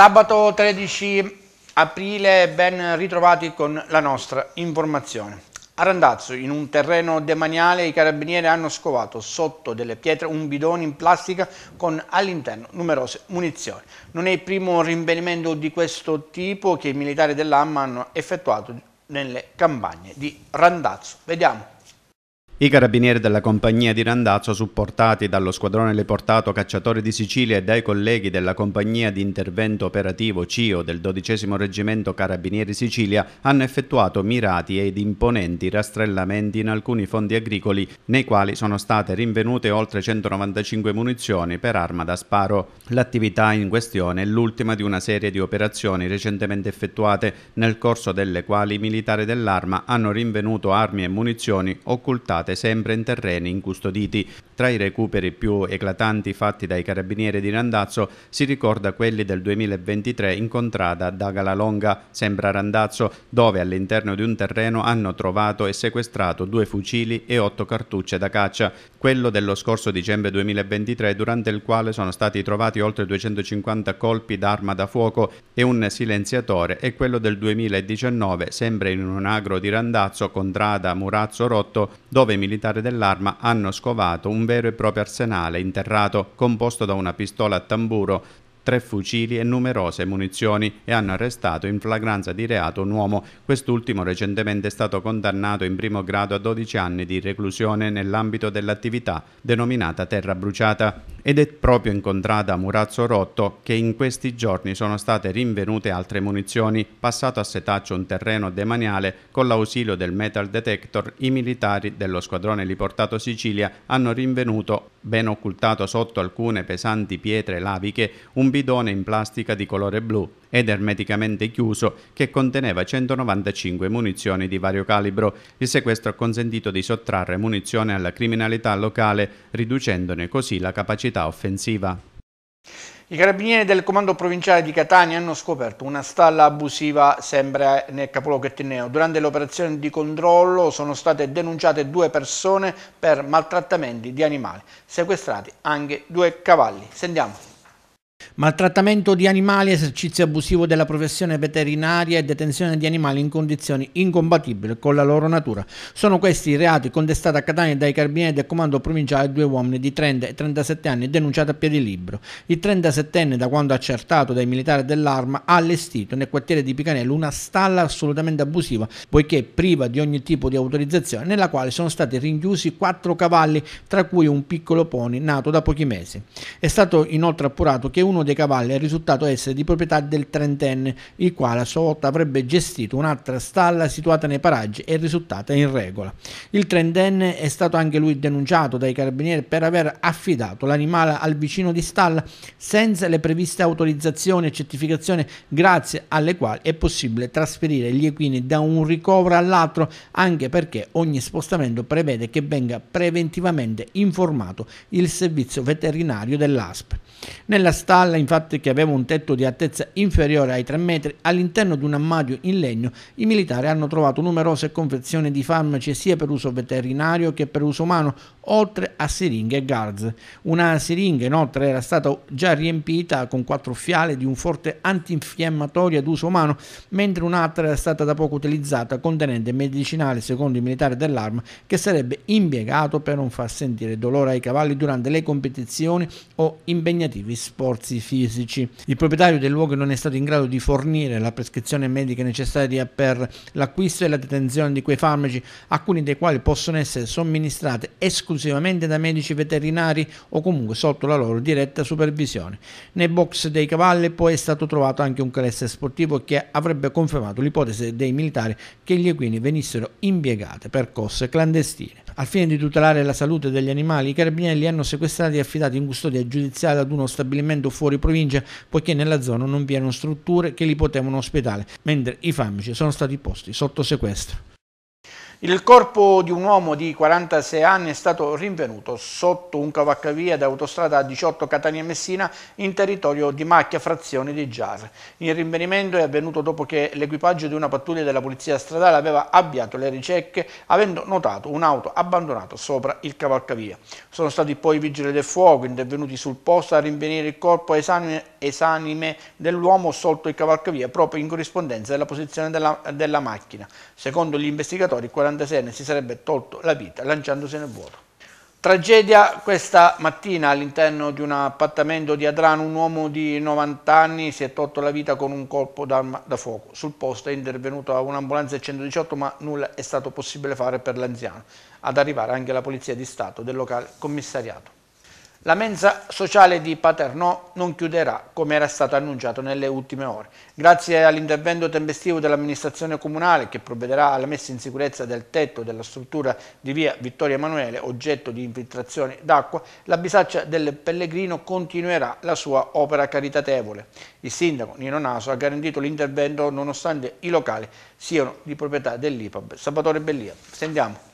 Sabato 13 aprile ben ritrovati con la nostra informazione. A Randazzo, in un terreno demaniale, i carabinieri hanno scovato sotto delle pietre un bidone in plastica con all'interno numerose munizioni. Non è il primo rinvenimento di questo tipo che i militari dell'AMMA hanno effettuato nelle campagne di Randazzo. Vediamo. I carabinieri della compagnia di Randazzo, supportati dallo squadrone Leportato Cacciatori di Sicilia e dai colleghi della compagnia di intervento operativo CIO del 12 Reggimento Carabinieri Sicilia, hanno effettuato mirati ed imponenti rastrellamenti in alcuni fondi agricoli, nei quali sono state rinvenute oltre 195 munizioni per arma da sparo. L'attività in questione è l'ultima di una serie di operazioni recentemente effettuate, nel corso delle quali i militari dell'arma hanno rinvenuto armi e munizioni occultate sempre in terreni incustoditi. Tra i recuperi più eclatanti fatti dai carabinieri di Randazzo si ricorda quelli del 2023 in contrada da Galalonga, sembra Randazzo, dove all'interno di un terreno hanno trovato e sequestrato due fucili e otto cartucce da caccia, quello dello scorso dicembre 2023 durante il quale sono stati trovati oltre 250 colpi d'arma da fuoco e un silenziatore e quello del 2019 sempre in un agro di Randazzo, contrada Murazzo Rotto, dove i militari dell'arma hanno scovato un vero e proprio arsenale interrato composto da una pistola a tamburo, tre fucili e numerose munizioni e hanno arrestato in flagranza di reato un uomo, quest'ultimo recentemente è stato condannato in primo grado a 12 anni di reclusione nell'ambito dell'attività denominata terra bruciata. Ed è proprio incontrata a Murazzo Rotto che in questi giorni sono state rinvenute altre munizioni. Passato a setaccio un terreno demaniale, con l'ausilio del metal detector, i militari dello squadrone Liportato Sicilia hanno rinvenuto, ben occultato sotto alcune pesanti pietre laviche, un bidone in plastica di colore blu ed ermeticamente chiuso che conteneva 195 munizioni di vario calibro. Il sequestro ha consentito di sottrarre munizioni alla criminalità locale, riducendone così la capacità capacità offensiva. I carabinieri del comando provinciale di Catania hanno scoperto una stalla abusiva sempre nel capoluogo etneo. Durante l'operazione di controllo sono state denunciate due persone per maltrattamenti di animali, sequestrati anche due cavalli. Sentiamo maltrattamento di animali, esercizio abusivo della professione veterinaria e detenzione di animali in condizioni incompatibili con la loro natura. Sono questi i reati contestati a Catania dai carabinieri del comando provinciale due uomini di 30 e 37 anni denunciati a piedi libero. Il 37enne, da quando accertato dai militari dell'arma, ha allestito nel quartiere di Picanello una stalla assolutamente abusiva, poiché priva di ogni tipo di autorizzazione, nella quale sono stati rinchiusi quattro cavalli, tra cui un piccolo pony nato da pochi mesi. È stato inoltre appurato che uno uno dei cavalli è risultato essere di proprietà del trentenne, il quale a sua volta avrebbe gestito un'altra stalla situata nei paraggi e risultata in regola. Il trentenne è stato anche lui denunciato dai carabinieri per aver affidato l'animale al vicino di stalla senza le previste autorizzazioni e certificazioni grazie alle quali è possibile trasferire gli equini da un ricovero all'altro anche perché ogni spostamento prevede che venga preventivamente informato il servizio veterinario dell'ASP. Nella stalla, infatti, che aveva un tetto di altezza inferiore ai 3 metri, all'interno di un armadio in legno, i militari hanno trovato numerose confezioni di farmaci sia per uso veterinario che per uso umano, oltre a siringhe e guards. Una siringa inoltre era stata già riempita con quattro fiale di un forte antinfiammatorio ad uso umano, mentre un'altra era stata da poco utilizzata contenente medicinale secondo i militari dell'arma che sarebbe impiegato per non far sentire dolore ai cavalli durante le competizioni o impegnativi sforzi fisici. Il proprietario del luogo non è stato in grado di fornire la prescrizione medica necessaria per l'acquisto e la detenzione di quei farmaci, alcuni dei quali possono essere somministrati esclusivamente esclusivamente da medici veterinari o comunque sotto la loro diretta supervisione. Nei box dei cavalli poi è stato trovato anche un calesse sportivo che avrebbe confermato l'ipotesi dei militari che gli equini venissero impiegati per cose clandestine. Al fine di tutelare la salute degli animali, i carabinieri li hanno sequestrati e affidati in custodia giudiziaria ad uno stabilimento fuori provincia, poiché nella zona non vi erano strutture che li potevano ospitare, mentre i famici sono stati posti sotto sequestro. Il corpo di un uomo di 46 anni è stato rinvenuto sotto un cavaccavia d'autostrada autostrada 18 Catania Messina in territorio di Macchia frazione di Giar. Il rinvenimento è avvenuto dopo che l'equipaggio di una pattuglia della polizia stradale aveva avviato le ricerche avendo notato un'auto abbandonata sopra il cavalcavia. Sono stati poi i vigili del fuoco intervenuti sul posto a rinvenire il corpo esanime, esanime dell'uomo sotto il cavalcavia proprio in corrispondenza della posizione della, della macchina. Secondo gli investigatori il 46 46enne si sarebbe tolto la vita lanciandosi nel vuoto. Tragedia questa mattina all'interno di un appartamento di Adrano, un uomo di 90 anni si è tolto la vita con un colpo d'arma da fuoco. Sul posto è intervenuta un'ambulanza del 118 ma nulla è stato possibile fare per l'anziano, ad arrivare anche la polizia di Stato del locale commissariato. La mensa sociale di Paternò non chiuderà, come era stato annunciato nelle ultime ore. Grazie all'intervento tempestivo dell'amministrazione comunale che provvederà alla messa in sicurezza del tetto della struttura di via Vittorio Emanuele, oggetto di infiltrazione d'acqua, la bisaccia del Pellegrino continuerà la sua opera caritatevole. Il sindaco Nino Naso ha garantito l'intervento nonostante i locali siano di proprietà dell'IPAB. Salvatore Bellia, sentiamo.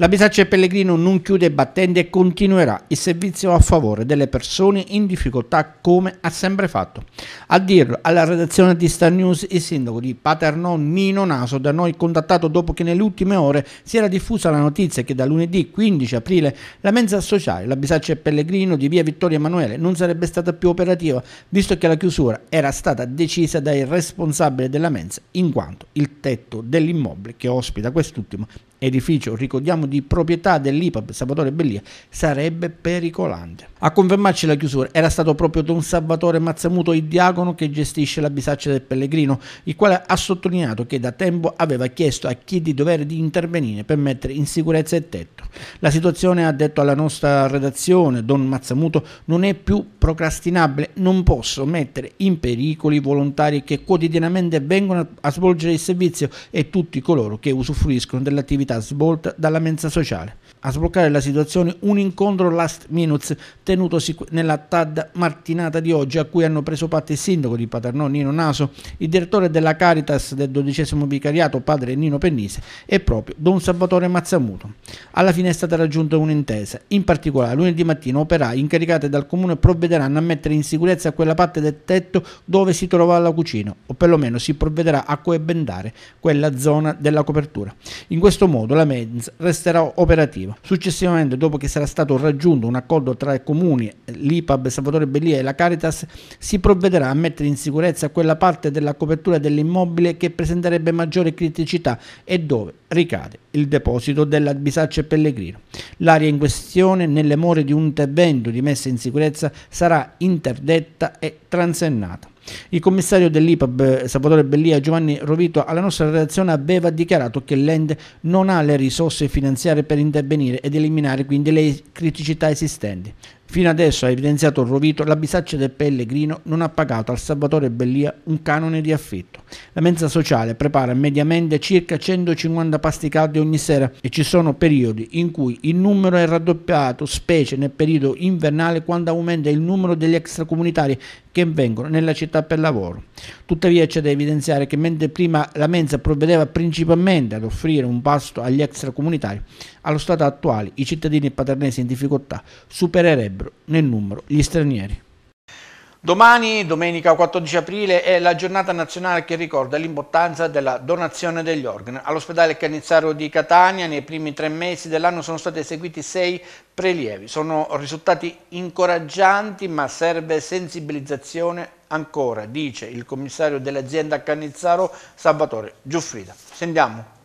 La Bisaccia Pellegrino non chiude battenti e continuerà il servizio a favore delle persone in difficoltà come ha sempre fatto. A dirlo alla redazione di Star News il sindaco di Paternò Nino Naso da noi contattato dopo che nelle ultime ore si era diffusa la notizia che da lunedì 15 aprile la mensa sociale La Bisaccia Pellegrino di via Vittorio Emanuele non sarebbe stata più operativa visto che la chiusura era stata decisa dai responsabili della mensa in quanto il tetto dell'immobile che ospita quest'ultimo edificio, ricordiamo di proprietà dell'IPAB Salvatore Bellia, sarebbe pericolante. A confermarci la chiusura era stato proprio Don Salvatore Mazzamuto, il diacono che gestisce la bisaccia del Pellegrino, il quale ha sottolineato che da tempo aveva chiesto a chi di dovere di intervenire per mettere in sicurezza il tetto. La situazione, ha detto alla nostra redazione Don Mazzamuto, non è più procrastinabile, non posso mettere in pericolo i volontari che quotidianamente vengono a svolgere il servizio e tutti coloro che usufruiscono dell'attività attività svolta dalla mensa sociale. A sbloccare la situazione un incontro last minutes tenutosi nella TAD martinata di oggi a cui hanno preso parte il sindaco di Paternò Nino Naso, il direttore della Caritas del dodicesimo vicariato padre Nino Pennise e proprio Don Salvatore Mazzamuto. Alla fine è stata raggiunta un'intesa, in particolare lunedì mattina operai incaricate dal comune provvederanno a mettere in sicurezza quella parte del tetto dove si trovava la cucina o perlomeno si provvederà a coebendare quella zona della copertura. In questo modo modo la Mens resterà operativa. Successivamente, dopo che sarà stato raggiunto un accordo tra i comuni, l'IPAB, Salvatore Bellia e la Caritas, si provvederà a mettere in sicurezza quella parte della copertura dell'immobile che presenterebbe maggiore criticità e dove ricade il deposito della Bisaccia e Pellegrino. L'area in questione, nelle more di un intervento di messa in sicurezza, sarà interdetta e transennata. Il commissario dell'IPAB Salvatore Bellia Giovanni Rovito alla nostra redazione aveva dichiarato che l'END non ha le risorse finanziarie per intervenire ed eliminare quindi le criticità esistenti. Fino adesso ha evidenziato il Rovito la bisaccia del pellegrino non ha pagato al Salvatore Bellia un canone di affitto. La mensa sociale prepara mediamente circa 150 pasti caldi ogni sera e ci sono periodi in cui il numero è raddoppiato, specie nel periodo invernale quando aumenta il numero degli extracomunitari che vengono nella città per lavoro. Tuttavia c'è da evidenziare che mentre prima la mensa provvedeva principalmente ad offrire un pasto agli extracomunitari, allo stato attuale i cittadini paternesi in difficoltà supererebbero sarebbero nel numero gli stranieri. Domani, domenica 14 aprile, è la giornata nazionale che ricorda l'importanza della donazione degli organi. All'ospedale Canizzaro di Catania nei primi tre mesi dell'anno sono stati eseguiti sei prelievi. Sono risultati incoraggianti ma serve sensibilizzazione ancora, dice il commissario dell'azienda Canizzaro, Salvatore Giuffrida. Sentiamo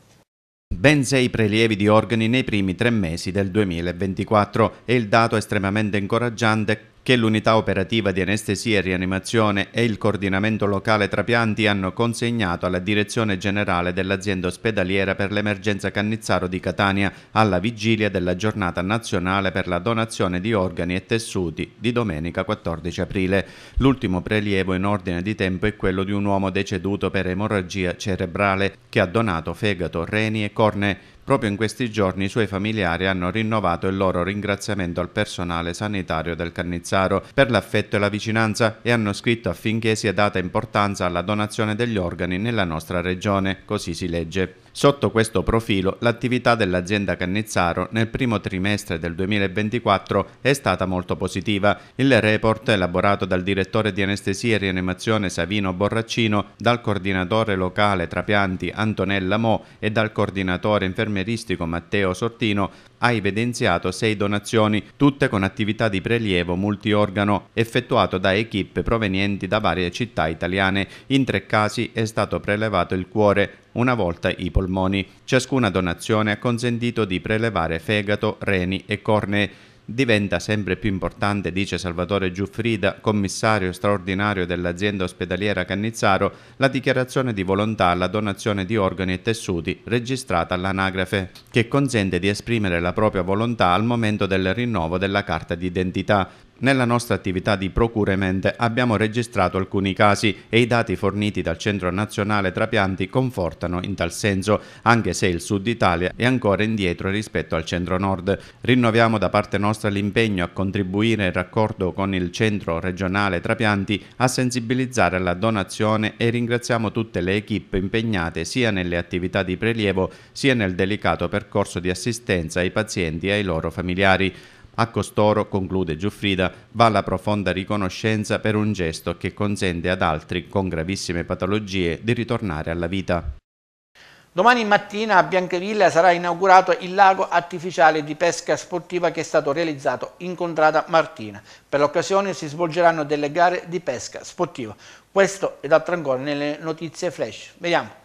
ben sei prelievi di organi nei primi tre mesi del 2024 e il dato estremamente incoraggiante che l'unità operativa di anestesia e rianimazione e il coordinamento locale trapianti hanno consegnato alla direzione generale dell'azienda ospedaliera per l'emergenza Cannizzaro di Catania alla vigilia della giornata nazionale per la donazione di organi e tessuti di domenica 14 aprile. L'ultimo prelievo in ordine di tempo è quello di un uomo deceduto per emorragia cerebrale che ha donato fegato, reni e corne. Proprio in questi giorni i suoi familiari hanno rinnovato il loro ringraziamento al personale sanitario del Cannizzaro per l'affetto e la vicinanza e hanno scritto affinché sia data importanza alla donazione degli organi nella nostra regione, così si legge. Sotto questo profilo, l'attività dell'azienda Cannizzaro nel primo trimestre del 2024 è stata molto positiva. Il report elaborato dal direttore di anestesia e rianimazione Savino Borraccino, dal coordinatore locale trapianti Antonella Mo e dal coordinatore infermieristico Matteo Sortino ha evidenziato sei donazioni, tutte con attività di prelievo multiorgano effettuato da equip provenienti da varie città italiane. In tre casi è stato prelevato il cuore, una volta i polmoni. Ciascuna donazione ha consentito di prelevare fegato, reni e cornee. Diventa sempre più importante, dice Salvatore Giuffrida, commissario straordinario dell'azienda ospedaliera Cannizzaro, la dichiarazione di volontà alla donazione di organi e tessuti registrata all'anagrafe, che consente di esprimere la propria volontà al momento del rinnovo della carta d'identità. Nella nostra attività di procuremente abbiamo registrato alcuni casi e i dati forniti dal Centro Nazionale Trapianti confortano in tal senso, anche se il Sud Italia è ancora indietro rispetto al Centro-Nord. Rinnoviamo da parte nostra l'impegno a contribuire in raccordo con il Centro Regionale Trapianti a sensibilizzare la donazione e ringraziamo tutte le equip impegnate sia nelle attività di prelievo sia nel delicato percorso di assistenza ai pazienti e ai loro familiari. A costoro, conclude Giuffrida, va la profonda riconoscenza per un gesto che consente ad altri con gravissime patologie di ritornare alla vita. Domani mattina a Bianchevilla sarà inaugurato il lago artificiale di pesca sportiva che è stato realizzato in Contrada Martina. Per l'occasione si svolgeranno delle gare di pesca sportiva. Questo ed altro ancora nelle notizie flash. Vediamo.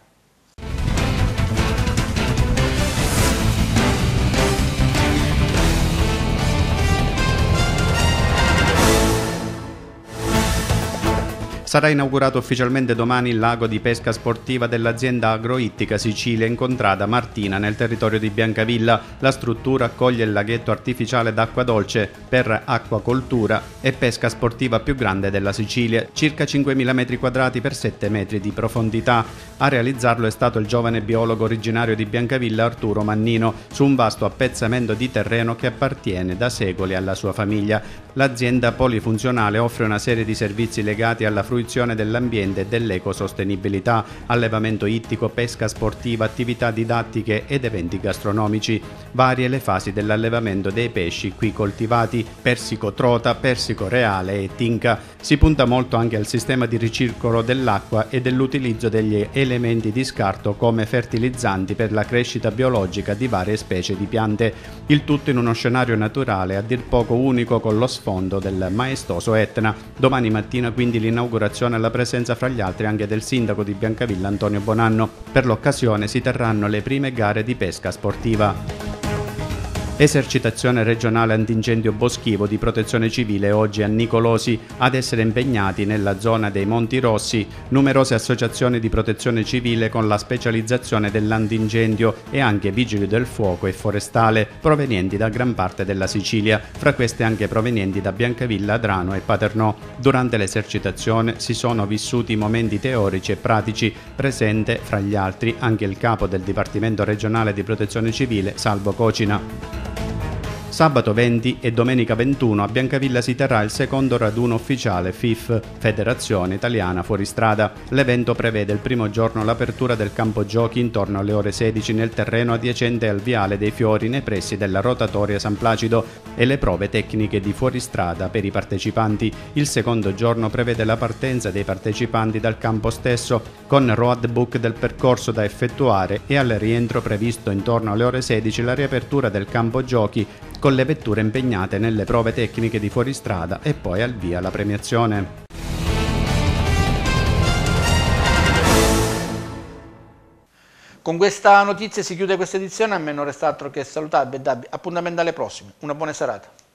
Sarà inaugurato ufficialmente domani il lago di pesca sportiva dell'azienda agroittica Sicilia Incontrada Martina nel territorio di Biancavilla. La struttura accoglie il laghetto artificiale d'acqua dolce per acquacoltura e pesca sportiva più grande della Sicilia, circa 5.000 metri quadrati per 7 metri di profondità. A realizzarlo è stato il giovane biologo originario di Biancavilla Arturo Mannino su un vasto appezzamento di terreno che appartiene da secoli alla sua famiglia. L'azienda polifunzionale offre una serie di servizi legati alla frutta fruizione dell'ambiente e dell'ecosostenibilità, allevamento ittico, pesca sportiva, attività didattiche ed eventi gastronomici. Varie le fasi dell'allevamento dei pesci qui coltivati, persico trota, persico reale e tinca. Si punta molto anche al sistema di ricircolo dell'acqua e dell'utilizzo degli elementi di scarto come fertilizzanti per la crescita biologica di varie specie di piante, il tutto in uno scenario naturale a dir poco unico con lo sfondo del maestoso Etna. Domani mattina quindi l'inaugurazione alla presenza fra gli altri anche del sindaco di Biancavilla Antonio Bonanno. Per l'occasione si terranno le prime gare di pesca sportiva esercitazione regionale antincendio boschivo di protezione civile oggi a Nicolosi ad essere impegnati nella zona dei Monti Rossi numerose associazioni di protezione civile con la specializzazione dell'antincendio e anche vigili del fuoco e forestale provenienti da gran parte della Sicilia, fra queste anche provenienti da Biancavilla, Adrano e Paternò. Durante l'esercitazione si sono vissuti momenti teorici e pratici, presente fra gli altri anche il capo del Dipartimento regionale di protezione civile Salvo Cocina. Sabato 20 e domenica 21 a Biancavilla si terrà il secondo raduno ufficiale FIF, Federazione Italiana Fuoristrada. L'evento prevede il primo giorno l'apertura del campo giochi intorno alle ore 16 nel terreno adiacente al Viale dei Fiori nei pressi della rotatoria San Placido e le prove tecniche di fuoristrada per i partecipanti. Il secondo giorno prevede la partenza dei partecipanti dal campo stesso con roadbook del percorso da effettuare e al rientro previsto intorno alle ore 16 la riapertura del campo giochi con con le vetture impegnate nelle prove tecniche di fuoristrada e poi al via la premiazione. Con questa notizia si chiude questa edizione, a me non resta altro che salutarvi e darvi appuntamento alle prossime. Una buona serata.